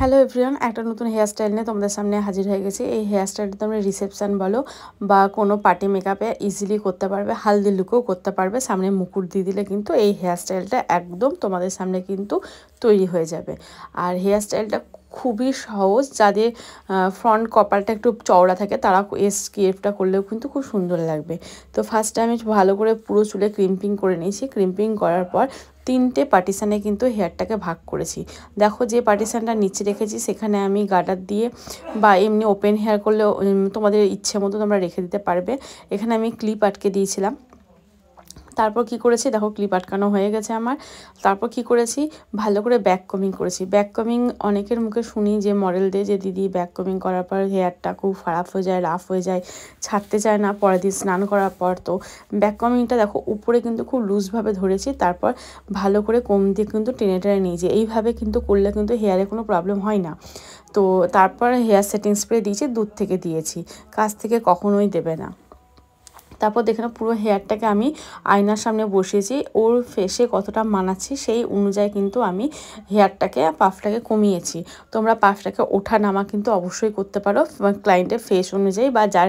hello everyone একটা নতুন hairstyle নিয়ে তোমাদের সামনে হাজির হয়ে গেছি এই হেয়ারস্টাইলটা তোমরা রিসেপশান বলো বা কোনো পার্টি মেকআপে ইজিলি করতে পারবে হালদি লুকও করতে পারবে সামনে মুকুট দিয়ে দিলে কিন্তু এই হেয়ারস্টাইলটা একদম তোমাদের সামনে কিন্তু তৈরি হয়ে যাবে আর হেয়ারস্টাইলটা খুবই সহজ যাদের ফ্রন্ট কপালটা একটু চওড়া থাকে তারা এই স্কেপটা করলেও কিন্তু খুব সুন্দর লাগবে তো ফার্স্ট আমি ভালো করে পুরো চুলে ক্রিম্পিং করে নিয়েছি ক্রিম্পিং করার পর তিনটে পার্টিশানে কিন্তু হেয়ারটাকে ভাগ করেছি দেখো যে পার্টিশানটা নিচে রেখেছি সেখানে আমি গার্ডার দিয়ে বা এমনি ওপেন হেয়ার করলেও তোমাদের ইচ্ছে মতো তোমরা রেখে দিতে পারবে এখানে আমি ক্লিপ আটকে দিয়েছিলাম তারপর কি করেছি দেখো ক্লিপ আটকানো হয়ে গেছে আমার তারপর কি করেছি ভালো করে ব্যাক কমিং করেছি ব্যাক কমিং অনেকের মুখে শুনি যে মডেলদের যে দিদি ব্যাক কমিং করার পর হেয়ারটা খুব খারাপ হয়ে যায় রাফ হয়ে যায় ছাড়তে চায় না পরের দিন স্নান করার পর তো ব্যাক কমিংটা দেখো উপরে কিন্তু খুব লুজভাবে ধরেছি তারপর ভালো করে কম দিয়ে কিন্তু টেনে টেনে নিয়েছি এইভাবে কিন্তু করলে কিন্তু হেয়ারে কোনো প্রবলেম হয় না তো তারপর হেয়ার সেটিং স্প্রে দিয়েছি দুধ থেকে দিয়েছি কাছ থেকে কখনোই দেবে না তারপর দেখলাম পুরো হেয়ারটাকে আমি আয়নার সামনে বসিয়েছি ওর ফেসে কতটা মানাচ্ছি সেই অনুযায়ী কিন্তু আমি হেয়ারটাকে পাফটাকে কমিয়েছি তোমরা পাফটাকে ওঠা নামা কিন্তু অবশ্যই করতে পারো ক্লায়েন্টের ফেস অনুযায়ী বা যার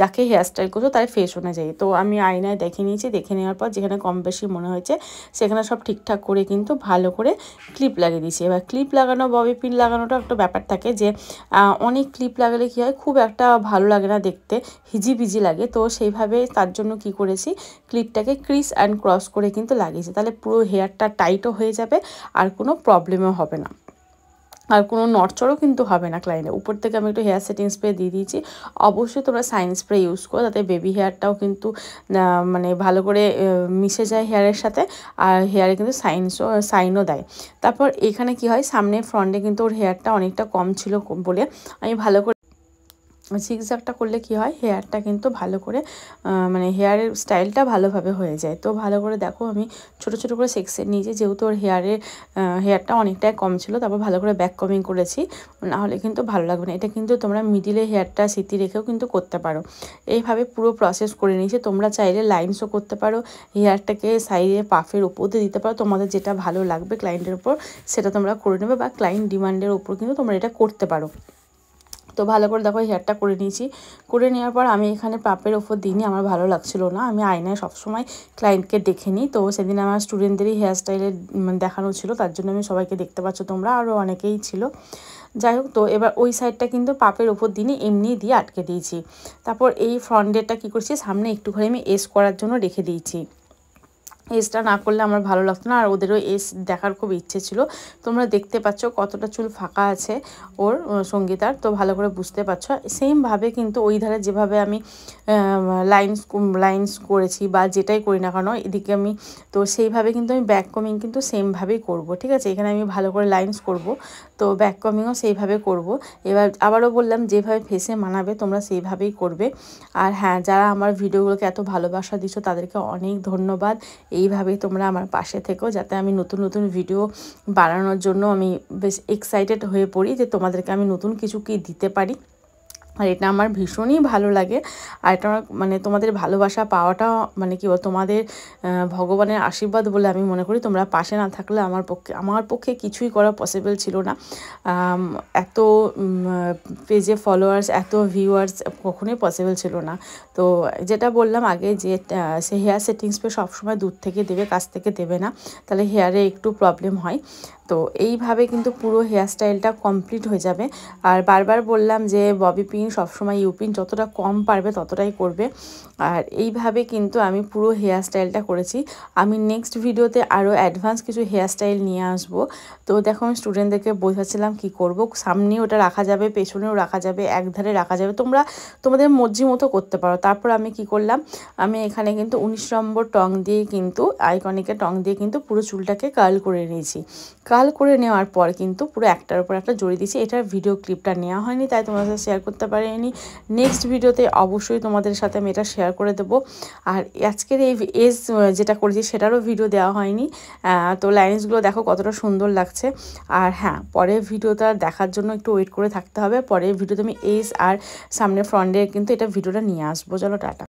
যাকে হেয়ার স্টাইল করছো তার ফেস অনুযায়ী তো আমি আয়নায় দেখে নিয়েছি দেখে নেওয়ার পর যেখানে কম বেশি মনে হয়েছে সেখানে সব ঠিকঠাক করে কিন্তু ভালো করে ক্লিপ লাগিয়ে দিয়েছি এবার ক্লিপ লাগানো ববি পিন লাগানোটা একটা ব্যাপার থাকে যে অনেক ক্লিপ লাগালে কী হয় খুব একটা ভালো লাগে না দেখতে হিজিবিজি লাগে তো সেইভাবে তার জন্য কি করেছি ক্লিপটাকে ক্রিস অ্যান্ড ক্রস করে কিন্তু লাগিয়েছি তাহলে পুরো হেয়ারটা টাইটও হয়ে যাবে আর কোনো প্রবলেমও হবে না আর কোনো নড়চড়ও কিন্তু হবে না ক্লাইনে উপর থেকে আমি একটু হেয়ার সেটিং স্প্রে দিয়ে দিয়েছি অবশ্যই তোমরা সাইন স্প্রে ইউজ করো তাতে বেবি হেয়ারটাও কিন্তু মানে ভালো করে মিশে যায় হেয়ারের সাথে আর হেয়ারে কিন্তু সাইন্সও সাইনও দেয় তারপর এখানে কি হয় সামনে ফ্রন্টে কিন্তু ওর হেয়ারটা অনেকটা কম ছিল বলে আমি ভালো করে জ্যাকটা করলে কি হয় হেয়ারটা কিন্তু ভালো করে মানে হেয়ারের স্টাইলটা ভালোভাবে হয়ে যায় তো ভালো করে দেখো আমি ছোট ছোট করে সেকশন নিয়েছি যেহেতু ওর হেয়ারের হেয়ারটা অনেকটাই কম ছিল তারপর ভালো করে ব্যাক কমিং করেছি নাহলে কিন্তু ভালো লাগবে না এটা কিন্তু তোমরা মিডিলে হেয়ারটা স্মৃতি রেখেও কিন্তু করতে পারো এইভাবে পুরো প্রসেস করে নিয়েছি তোমরা চাইলে লাইনসও করতে পারো হেয়ারটাকে সাইডে পাফের ওপর দিয়ে দিতে পারো তোমাদের যেটা ভালো লাগবে ক্লায়েন্টের উপর সেটা তোমরা করে নেবে বা ক্লায়েন্ট ডিমান্ডের ওপর কিন্তু তোমরা এটা করতে পারো তো ভালো করে দেখো হেয়ারটা করে নিয়েছি করে নেওয়ার পর আমি এখানে পাপের ওপর দিনই আমার ভালো লাগছিল না আমি আয়নায় সবসময় ক্লায়েন্টকে দেখে নিই তো সেদিন আমার স্টুডেন্টদেরই হেয়ার স্টাইলে দেখানো ছিল তার জন্য আমি সবাইকে দেখতে পাচ্ছ তোমরা আরও অনেকেই ছিল যাই হোক তো এবার ওই সাইডটা কিন্তু পাপের ওপর দিনই এমনি দিয়ে আটকে দিয়েছি তারপর এই ফ্রন্টেরটা কি করছি সামনে একটুখানি আমি এস করার জন্য রেখে দিয়েছি এজটা না করলে আমার ভালো লাগতো না আর ওদেরও এজ দেখার খুব ইচ্ছে ছিল তোমরা দেখতে পাচ্ছ কতটা চুল ফাঁকা আছে ওর সঙ্গীতার তো ভালো করে বুঝতে পারছ সেমভাবে কিন্তু ওই ধারে যেভাবে আমি লাইনস লাইনস করেছি বা যেটাই করি না কেন এদিকে আমি তো সেইভাবে কিন্তু আমি ব্যাক কমিং কিন্তু সেমভাবেই করব ঠিক আছে এখানে আমি ভালো করে লাইনস করব তো ব্যাক কমিংও সেইভাবে করব এবার আবারও বললাম যেভাবে ফেসে মানাবে তোমরা সেইভাবেই করবে আর হ্যাঁ যারা আমার ভিডিওগুলোকে এত ভালোবাসা দিচ্ছ তাদেরকে অনেক ধন্যবাদ এইভাবেই তোমরা আমার পাশে থেকো যাতে আমি নতুন নতুন ভিডিও বানানোর জন্য আমি বেশ এক্সাইটেড হয়ে পড়ি যে তোমাদেরকে আমি নতুন কিছু কি দিতে পারি আর এটা আমার ভীষণই ভালো লাগে আর এটা মানে তোমাদের ভালোবাসা পাওয়াটা মানে কি তোমাদের ভগবানের আশীর্বাদ বলে আমি মনে করি তোমরা পাশে না থাকলে আমার পক্ষে আমার পক্ষে কিছুই করা পসিবল ছিল না এত পেজে ফলোয়ার্স এত ভিউয়ার্স কখনোই পসিবল ছিল না তো যেটা বললাম আগে যে সে হেয়ার সেটিংস পে সবসময় দূর থেকে দেবে কাছ থেকে দেবে না তাহলে হেয়ারে একটু প্রবলেম হয় তো এইভাবে কিন্তু পুরো হেয়ারস্টাইলটা কমপ্লিট হয়ে যাবে আর বারবার বললাম যে ববি পিন সবসময় ইউপিন যতটা কম পারবে ততটাই করবে আর এইভাবে কিন্তু আমি পুরো হেয়ারস্টাইলটা করেছি আমি নেক্সট ভিডিওতে আরও অ্যাডভান্স কিছু হেয়ারস্টাইল নিয়ে আসব তো দেখো আমি স্টুডেন্টদেরকে বোঝাচ্ছিলাম কি করব সামনে ওটা রাখা যাবে পেছনেও রাখা যাবে একধারে রাখা যাবে তোমরা তোমাদের মর্জি মতো করতে পারো তারপর আমি কি করলাম আমি এখানে কিন্তু উনিশ নম্বর টং দিয়ে কিন্তু আইকনিকের টং দিয়ে কিন্তু পুরো চুলটাকে কার্ল করে নিয়েছি কাল করে নেওয়ার পর কিন্তু পুরো একটার উপর একটা জড়িয়ে দিয়েছি এটার ভিডিও ক্লিপটা নেওয়া হয়নি তাই তোমাদের সাথে শেয়ার করতে পারিনি নেক্সট ভিডিওতে অবশ্যই তোমাদের সাথে আমি এটা শেয়ার করে দেবো আর আজকের এই এজ যেটা করেছি সেটারও ভিডিও দেওয়া হয়নি তো লাইন্সগুলো দেখো কতটা সুন্দর লাগছে আর হ্যাঁ পরের ভিডিওটা দেখার জন্য একটু ওয়েট করে থাকতে হবে পরের ভিডিওতে আমি এজ আর সামনে ফ্রন্টে কিন্তু এটা ভিডিওটা নিয়ে আসবো চলো টাটা